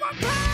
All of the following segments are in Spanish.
my power.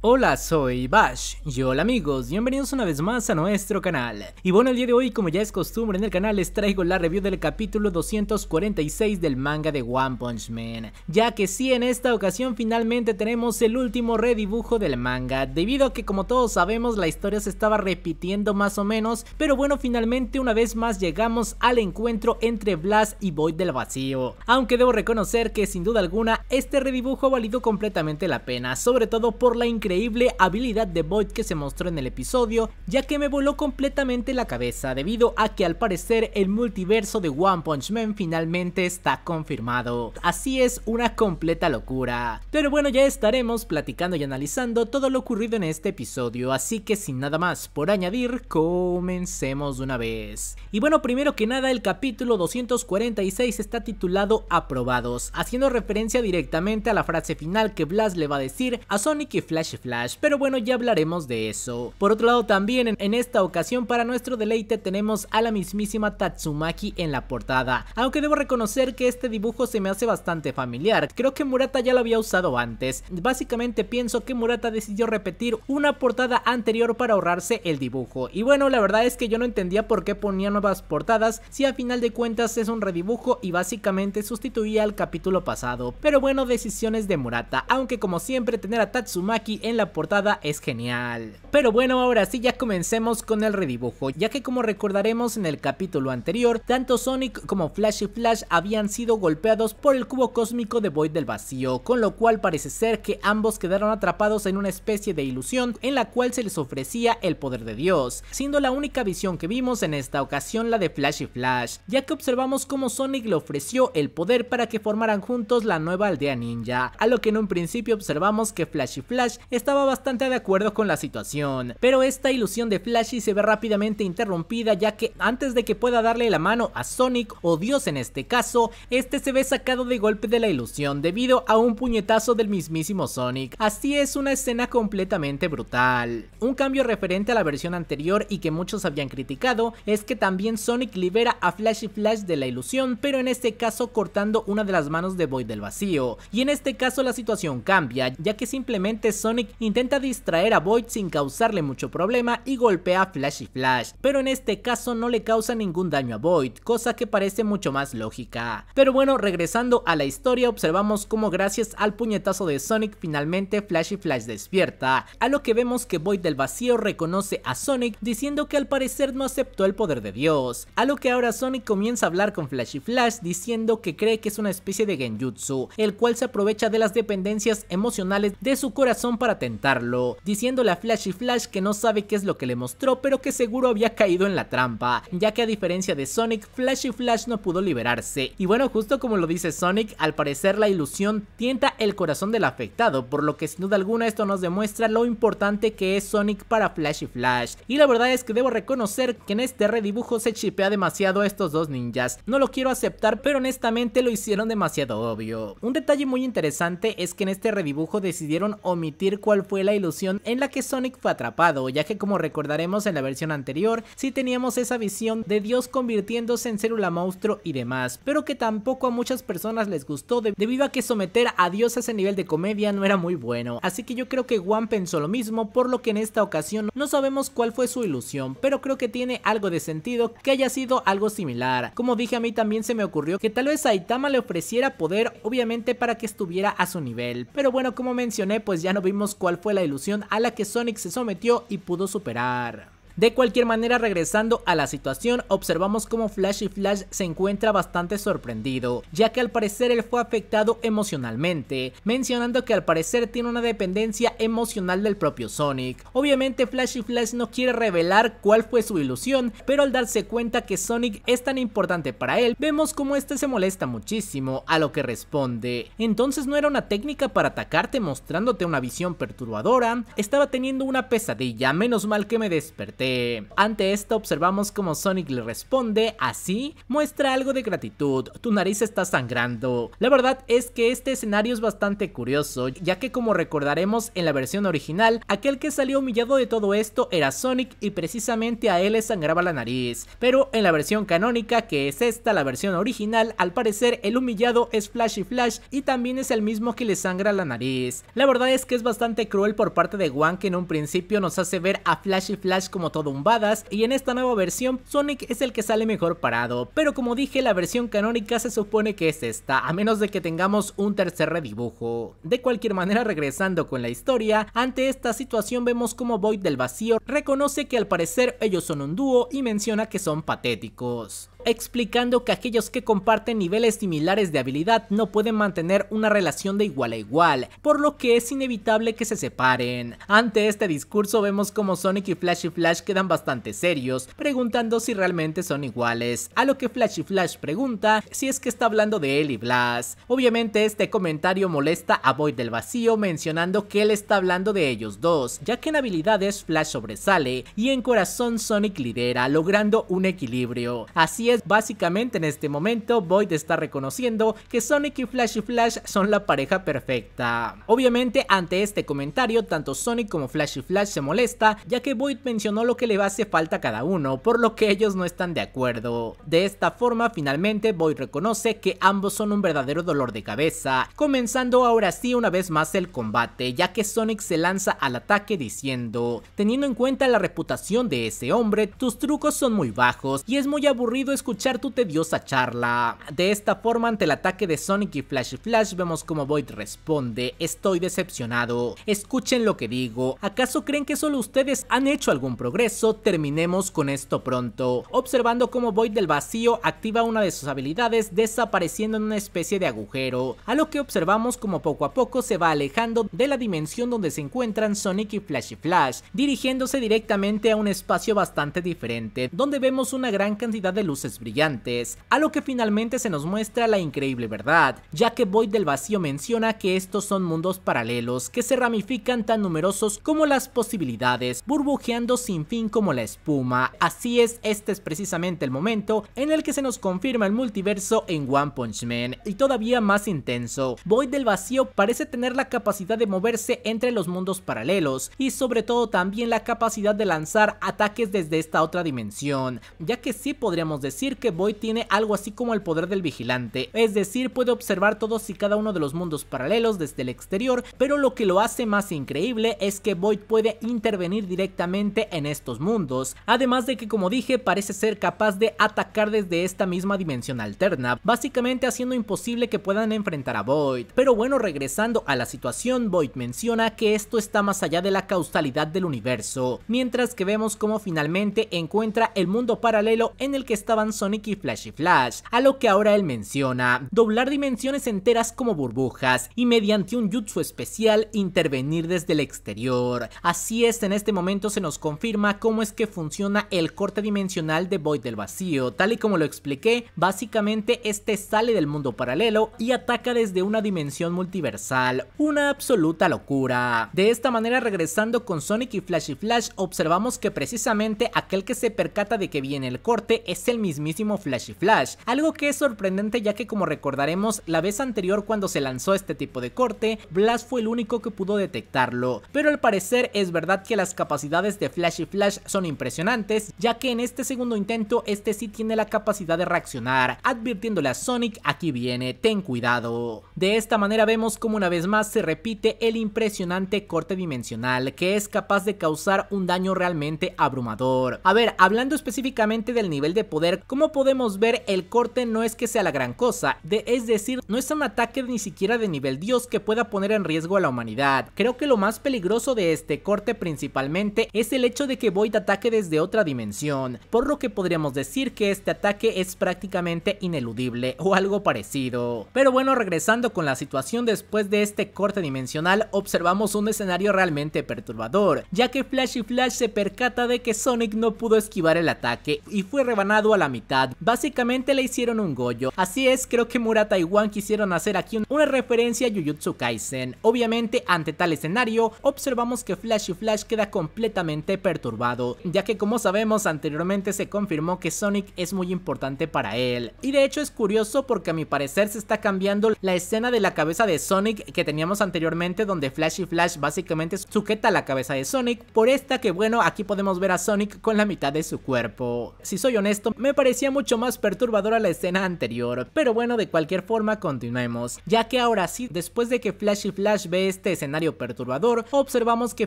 Hola, soy Bash y hola amigos, bienvenidos una vez más a nuestro canal. Y bueno, el día de hoy, como ya es costumbre en el canal, les traigo la review del capítulo 246 del manga de One Punch Man, ya que sí, en esta ocasión finalmente tenemos el último redibujo del manga, debido a que como todos sabemos la historia se estaba repitiendo más o menos, pero bueno, finalmente una vez más llegamos al encuentro entre Blast y Void del Vacío, aunque debo reconocer que sin duda alguna este redibujo ha valido completamente la pena, sobre todo por la increíble increíble habilidad de Void que se mostró en el episodio, ya que me voló completamente la cabeza debido a que al parecer el multiverso de One Punch Man finalmente está confirmado. Así es una completa locura. Pero bueno, ya estaremos platicando y analizando todo lo ocurrido en este episodio, así que sin nada más por añadir, comencemos de una vez. Y bueno, primero que nada, el capítulo 246 está titulado Aprobados, haciendo referencia directamente a la frase final que Blas le va a decir a Sonic y Flash Flash, pero bueno ya hablaremos de eso. Por otro lado también en esta ocasión para nuestro deleite tenemos a la mismísima Tatsumaki en la portada, aunque debo reconocer que este dibujo se me hace bastante familiar, creo que Murata ya lo había usado antes, básicamente pienso que Murata decidió repetir una portada anterior para ahorrarse el dibujo, y bueno la verdad es que yo no entendía por qué ponía nuevas portadas si a final de cuentas es un redibujo y básicamente sustituía al capítulo pasado, pero bueno decisiones de Murata, aunque como siempre tener a Tatsumaki en la portada es genial. Pero bueno, ahora sí ya comencemos con el redibujo, ya que como recordaremos en el capítulo anterior, tanto Sonic como Flash y Flash habían sido golpeados por el cubo cósmico de Void del vacío, con lo cual parece ser que ambos quedaron atrapados en una especie de ilusión en la cual se les ofrecía el poder de Dios, siendo la única visión que vimos en esta ocasión la de Flash y Flash, ya que observamos cómo Sonic le ofreció el poder para que formaran juntos la nueva aldea ninja, a lo que en un principio observamos que Flash y Flash estaba bastante de acuerdo con la situación, pero esta ilusión de Flashy se ve rápidamente interrumpida ya que antes de que pueda darle la mano a Sonic o Dios en este caso, este se ve sacado de golpe de la ilusión debido a un puñetazo del mismísimo Sonic, así es una escena completamente brutal. Un cambio referente a la versión anterior y que muchos habían criticado es que también Sonic libera a Flashy Flash de la ilusión, pero en este caso cortando una de las manos de Void del vacío, y en este caso la situación cambia, ya que simplemente Sonic intenta distraer a Void sin causarle mucho problema y golpea a Flash y Flash, pero en este caso no le causa ningún daño a Void, cosa que parece mucho más lógica. Pero bueno, regresando a la historia observamos cómo gracias al puñetazo de Sonic finalmente Flash y Flash despierta, a lo que vemos que Void del vacío reconoce a Sonic diciendo que al parecer no aceptó el poder de Dios, a lo que ahora Sonic comienza a hablar con Flash y Flash diciendo que cree que es una especie de genjutsu, el cual se aprovecha de las dependencias emocionales de su corazón para tentarlo, diciéndole a Flash y Flash que no sabe qué es lo que le mostró, pero que seguro había caído en la trampa, ya que a diferencia de Sonic, Flash y Flash no pudo liberarse. Y bueno, justo como lo dice Sonic, al parecer la ilusión tienta el corazón del afectado, por lo que sin duda alguna esto nos demuestra lo importante que es Sonic para Flash y Flash. Y la verdad es que debo reconocer que en este redibujo se chipea demasiado a estos dos ninjas. No lo quiero aceptar, pero honestamente lo hicieron demasiado obvio. Un detalle muy interesante es que en este redibujo decidieron omitir cuál fue la ilusión en la que Sonic fue atrapado, ya que como recordaremos en la versión anterior, sí teníamos esa visión de Dios convirtiéndose en célula monstruo y demás, pero que tampoco a muchas personas les gustó debido a que someter a Dios a ese nivel de comedia no era muy bueno, así que yo creo que Juan pensó lo mismo, por lo que en esta ocasión no sabemos cuál fue su ilusión, pero creo que tiene algo de sentido que haya sido algo similar. Como dije a mí también se me ocurrió que tal vez Saitama le ofreciera poder obviamente para que estuviera a su nivel, pero bueno como mencioné pues ya no vimos cuál fue la ilusión a la que Sonic se sometió y pudo superar. De cualquier manera, regresando a la situación, observamos como Flash y Flash se encuentra bastante sorprendido, ya que al parecer él fue afectado emocionalmente, mencionando que al parecer tiene una dependencia emocional del propio Sonic. Obviamente Flash y Flash no quiere revelar cuál fue su ilusión, pero al darse cuenta que Sonic es tan importante para él, vemos como este se molesta muchísimo, a lo que responde, entonces no era una técnica para atacarte mostrándote una visión perturbadora, estaba teniendo una pesadilla, menos mal que me desperté eh, ante esto observamos como Sonic le responde así, muestra algo de gratitud, tu nariz está sangrando. La verdad es que este escenario es bastante curioso, ya que como recordaremos en la versión original, aquel que salió humillado de todo esto era Sonic y precisamente a él le sangraba la nariz, pero en la versión canónica que es esta la versión original, al parecer el humillado es Flash y Flash y también es el mismo que le sangra la nariz. La verdad es que es bastante cruel por parte de Wan que en un principio nos hace ver a Flash y Flash como dumbadas y en esta nueva versión Sonic es el que sale mejor parado, pero como dije la versión canónica se supone que es esta, a menos de que tengamos un tercer redibujo. De cualquier manera regresando con la historia, ante esta situación vemos como Void del vacío reconoce que al parecer ellos son un dúo y menciona que son patéticos explicando que aquellos que comparten niveles similares de habilidad no pueden mantener una relación de igual a igual, por lo que es inevitable que se separen. Ante este discurso vemos como Sonic y Flash y Flash quedan bastante serios, preguntando si realmente son iguales, a lo que Flash y Flash pregunta si es que está hablando de él y Blas. Obviamente este comentario molesta a Void del Vacío mencionando que él está hablando de ellos dos, ya que en habilidades Flash sobresale y en corazón Sonic lidera, logrando un equilibrio. Así es pues, básicamente en este momento Void está reconociendo que Sonic y Flash y Flash son la pareja perfecta. Obviamente ante este comentario tanto Sonic como Flash y Flash se molesta ya que Void mencionó lo que le hace falta a cada uno, por lo que ellos no están de acuerdo. De esta forma finalmente Void reconoce que ambos son un verdadero dolor de cabeza, comenzando ahora sí una vez más el combate ya que Sonic se lanza al ataque diciendo, teniendo en cuenta la reputación de ese hombre, tus trucos son muy bajos y es muy aburrido escuchar tu tediosa charla. De esta forma, ante el ataque de Sonic y Flash Flash, vemos como Void responde, estoy decepcionado, escuchen lo que digo, ¿acaso creen que solo ustedes han hecho algún progreso? Terminemos con esto pronto. Observando cómo Void del vacío activa una de sus habilidades desapareciendo en una especie de agujero, a lo que observamos como poco a poco se va alejando de la dimensión donde se encuentran Sonic y Flash y Flash, dirigiéndose directamente a un espacio bastante diferente, donde vemos una gran cantidad de luces brillantes, a lo que finalmente se nos muestra la increíble verdad, ya que Void del Vacío menciona que estos son mundos paralelos que se ramifican tan numerosos como las posibilidades, burbujeando sin fin como la espuma. Así es, este es precisamente el momento en el que se nos confirma el multiverso en One Punch Man, y todavía más intenso. Void del Vacío parece tener la capacidad de moverse entre los mundos paralelos, y sobre todo también la capacidad de lanzar ataques desde esta otra dimensión, ya que sí podríamos decir que Void tiene algo así como el poder del vigilante, es decir, puede observar todos y cada uno de los mundos paralelos desde el exterior, pero lo que lo hace más increíble es que Void puede intervenir directamente en estos mundos, además de que como dije parece ser capaz de atacar desde esta misma dimensión alterna, básicamente haciendo imposible que puedan enfrentar a Void. Pero bueno, regresando a la situación, Void menciona que esto está más allá de la causalidad del universo, mientras que vemos cómo finalmente encuentra el mundo paralelo en el que estaban Sonic y Flash y Flash, a lo que ahora él menciona, doblar dimensiones enteras como burbujas y mediante un jutsu especial intervenir desde el exterior. Así es, en este momento se nos confirma cómo es que funciona el corte dimensional de Void del vacío, tal y como lo expliqué, básicamente este sale del mundo paralelo y ataca desde una dimensión multiversal, una absoluta locura. De esta manera regresando con Sonic y Flash y Flash observamos que precisamente aquel que se percata de que viene el corte es el mismo mismísimo Flashy Flash, algo que es sorprendente ya que como recordaremos la vez anterior cuando se lanzó este tipo de corte, Blast fue el único que pudo detectarlo, pero al parecer es verdad que las capacidades de Flashy Flash son impresionantes ya que en este segundo intento este sí tiene la capacidad de reaccionar, advirtiéndole a Sonic aquí viene, ten cuidado. De esta manera vemos como una vez más se repite el impresionante corte dimensional que es capaz de causar un daño realmente abrumador. A ver, hablando específicamente del nivel de poder, como podemos ver, el corte no es que sea la gran cosa, de, es decir, no es un ataque ni siquiera de nivel dios que pueda poner en riesgo a la humanidad. Creo que lo más peligroso de este corte principalmente es el hecho de que Void ataque desde otra dimensión, por lo que podríamos decir que este ataque es prácticamente ineludible o algo parecido. Pero bueno, regresando con la situación después de este corte dimensional, observamos un escenario realmente perturbador, ya que Flash y Flash se percata de que Sonic no pudo esquivar el ataque y fue rebanado a la mitad Básicamente le hicieron un Goyo. Así es, creo que Murata y Wan quisieron hacer aquí una referencia a Jujutsu Kaisen. Obviamente, ante tal escenario, observamos que Flash y Flash queda completamente perturbado, ya que como sabemos anteriormente se confirmó que Sonic es muy importante para él. Y de hecho es curioso porque a mi parecer se está cambiando la escena de la cabeza de Sonic que teníamos anteriormente donde Flash y Flash básicamente sujeta la cabeza de Sonic por esta que bueno aquí podemos ver a Sonic con la mitad de su cuerpo. Si soy honesto me parece parecía mucho más perturbadora la escena anterior, pero bueno, de cualquier forma continuemos, ya que ahora sí, después de que Flash y Flash ve este escenario perturbador, observamos que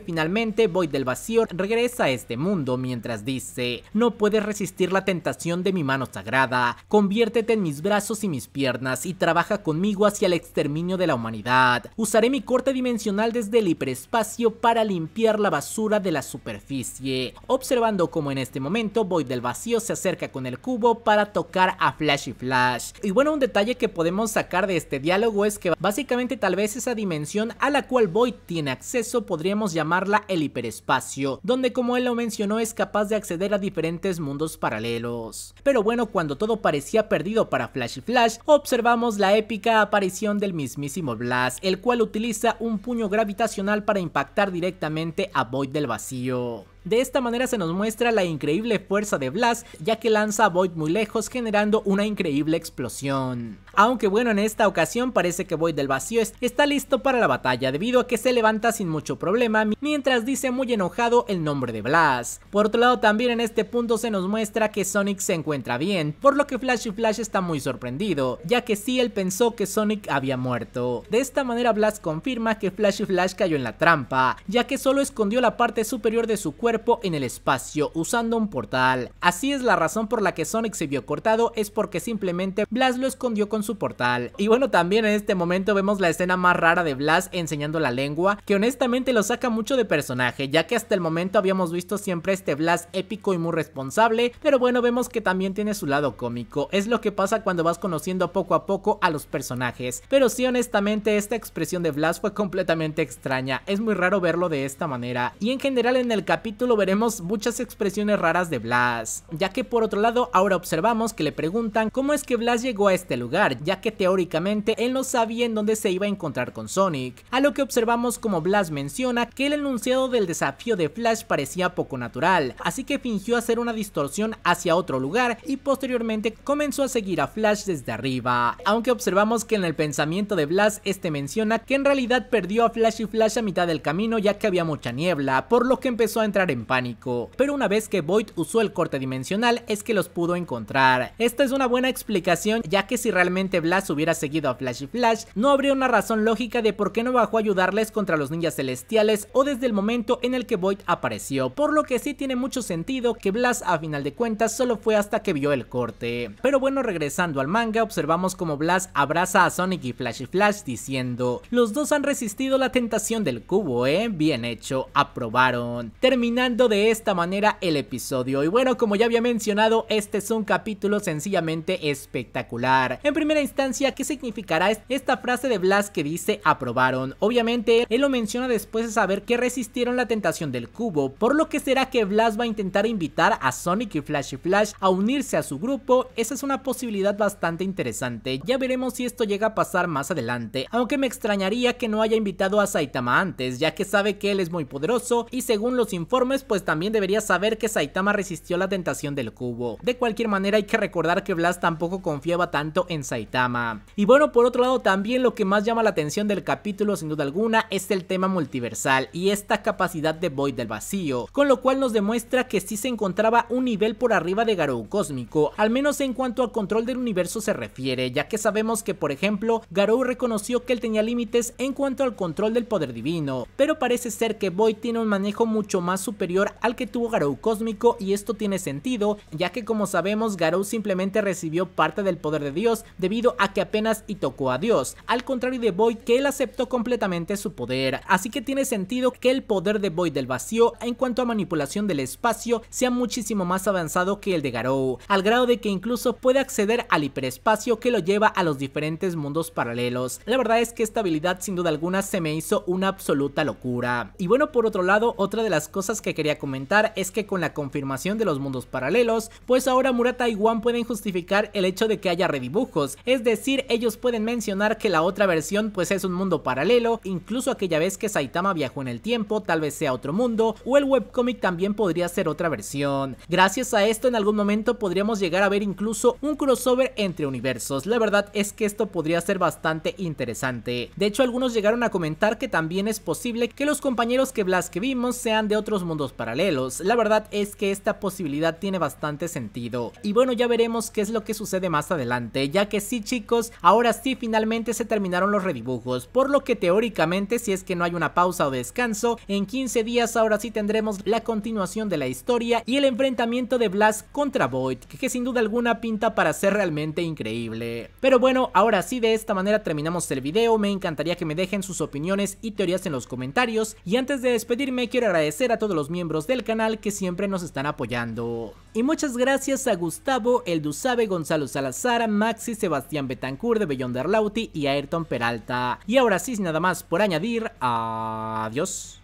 finalmente Void del Vacío regresa a este mundo mientras dice, no puedes resistir la tentación de mi mano sagrada, conviértete en mis brazos y mis piernas y trabaja conmigo hacia el exterminio de la humanidad, usaré mi corte dimensional desde el hiperespacio para limpiar la basura de la superficie, observando como en este momento Void del Vacío se acerca con el cubo para tocar a Flash y Flash. Y bueno, un detalle que podemos sacar de este diálogo es que básicamente tal vez esa dimensión a la cual Void tiene acceso podríamos llamarla el hiperespacio, donde como él lo mencionó es capaz de acceder a diferentes mundos paralelos. Pero bueno, cuando todo parecía perdido para Flash y Flash, observamos la épica aparición del mismísimo Blast, el cual utiliza un puño gravitacional para impactar directamente a Void del vacío. De esta manera se nos muestra la increíble fuerza de Blast, ya que lanza a Void muy lejos generando una increíble explosión. Aunque bueno, en esta ocasión parece que Void del vacío está listo para la batalla debido a que se levanta sin mucho problema mientras dice muy enojado el nombre de Blast. Por otro lado también en este punto se nos muestra que Sonic se encuentra bien, por lo que Flash y Flash está muy sorprendido, ya que sí él pensó que Sonic había muerto. De esta manera Blast confirma que Flash y Flash cayó en la trampa, ya que solo escondió la parte superior de su cuerpo en el espacio usando un portal. Así es la razón por la que Sonic se vio cortado, es porque simplemente Blas lo escondió con su portal. Y bueno, también en este momento vemos la escena más rara de Blas enseñando la lengua, que honestamente lo saca mucho de personaje, ya que hasta el momento habíamos visto siempre este Blas épico y muy responsable, pero bueno, vemos que también tiene su lado cómico, es lo que pasa cuando vas conociendo poco a poco a los personajes, pero sí honestamente esta expresión de Blas fue completamente extraña, es muy raro verlo de esta manera, y en general en el capítulo lo veremos muchas expresiones raras de Blas, ya que por otro lado ahora observamos que le preguntan cómo es que Blas llegó a este lugar, ya que teóricamente él no sabía en dónde se iba a encontrar con Sonic, a lo que observamos como Blas menciona que el enunciado del desafío de Flash parecía poco natural, así que fingió hacer una distorsión hacia otro lugar y posteriormente comenzó a seguir a Flash desde arriba, aunque observamos que en el pensamiento de Blast este menciona que en realidad perdió a Flash y Flash a mitad del camino ya que había mucha niebla, por lo que empezó a entrar en pánico, pero una vez que Void usó el corte dimensional es que los pudo encontrar. Esta es una buena explicación ya que si realmente Blas hubiera seguido a Flash y Flash, no habría una razón lógica de por qué no bajó a ayudarles contra los ninjas celestiales o desde el momento en el que Void apareció, por lo que sí tiene mucho sentido que Blas a final de cuentas solo fue hasta que vio el corte. Pero bueno, regresando al manga, observamos como Blas abraza a Sonic y Flash y Flash diciendo, los dos han resistido la tentación del cubo, ¿eh? Bien hecho, aprobaron. Termina de esta manera el episodio. Y bueno, como ya había mencionado, este es un capítulo sencillamente espectacular. En primera instancia, ¿qué significará esta frase de Blas que dice aprobaron? Obviamente, él lo menciona después de saber que resistieron la tentación del cubo, por lo que será que Blas va a intentar invitar a Sonic y Flash Flash a unirse a su grupo. Esa es una posibilidad bastante interesante. Ya veremos si esto llega a pasar más adelante, aunque me extrañaría que no haya invitado a Saitama antes, ya que sabe que él es muy poderoso y según los informes pues también debería saber que Saitama resistió la tentación del cubo. De cualquier manera hay que recordar que Blast tampoco confiaba tanto en Saitama. Y bueno, por otro lado también lo que más llama la atención del capítulo sin duda alguna es el tema multiversal y esta capacidad de Void del vacío, con lo cual nos demuestra que sí se encontraba un nivel por arriba de Garou Cósmico, al menos en cuanto al control del universo se refiere, ya que sabemos que por ejemplo Garou reconoció que él tenía límites en cuanto al control del poder divino, pero parece ser que Void tiene un manejo mucho más superior al que tuvo Garou Cósmico y esto tiene sentido, ya que como sabemos Garou simplemente recibió parte del poder de Dios debido a que apenas y tocó a Dios, al contrario de Void que él aceptó completamente su poder, así que tiene sentido que el poder de Void del vacío en cuanto a manipulación del espacio sea muchísimo más avanzado que el de Garou, al grado de que incluso puede acceder al hiperespacio que lo lleva a los diferentes mundos paralelos. La verdad es que esta habilidad sin duda alguna se me hizo una absoluta locura. Y bueno, por otro lado, otra de las cosas que quería comentar es que con la confirmación de los mundos paralelos, pues ahora Murata y Wan pueden justificar el hecho de que haya redibujos, es decir, ellos pueden mencionar que la otra versión pues es un mundo paralelo, incluso aquella vez que Saitama viajó en el tiempo, tal vez sea otro mundo, o el webcomic también podría ser otra versión. Gracias a esto en algún momento podríamos llegar a ver incluso un crossover entre universos, la verdad es que esto podría ser bastante interesante. De hecho algunos llegaron a comentar que también es posible que los compañeros que Blasque vimos sean de otros mundos paralelos, la verdad es que esta posibilidad tiene bastante sentido. Y bueno, ya veremos qué es lo que sucede más adelante, ya que sí chicos, ahora sí finalmente se terminaron los redibujos, por lo que teóricamente si es que no hay una pausa o descanso, en 15 días ahora sí tendremos la continuación de la historia y el enfrentamiento de Blast contra Void, que sin duda alguna pinta para ser realmente increíble. Pero bueno, ahora sí de esta manera terminamos el video, me encantaría que me dejen sus opiniones y teorías en los comentarios, y antes de despedirme quiero agradecer a todos los miembros del canal que siempre nos están apoyando. Y muchas gracias a Gustavo, El Dusabe, Gonzalo Salazar, Maxi, Sebastián Betancourt de Beyonder Lauti y Ayrton Peralta. Y ahora sí, nada más por añadir, adiós.